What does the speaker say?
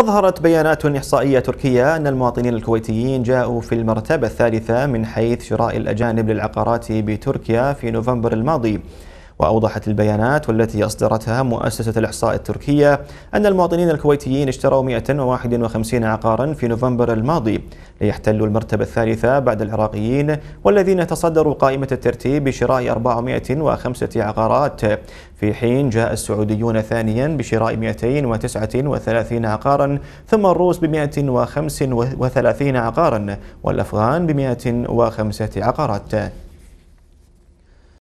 أظهرت بيانات إحصائية تركية أن المواطنين الكويتيين جاءوا في المرتبة الثالثة من حيث شراء الأجانب للعقارات بتركيا في نوفمبر الماضي وأوضحت البيانات والتي أصدرتها مؤسسة الإحصاء التركية أن المواطنين الكويتيين اشتروا 151 عقارا في نوفمبر الماضي ليحتلوا المرتبة الثالثة بعد العراقيين والذين تصدروا قائمة الترتيب بشراء 405 عقارات في حين جاء السعوديون ثانيا بشراء 239 عقارا ثم الروس ب 135 عقارا والأفغان ب 105 عقارات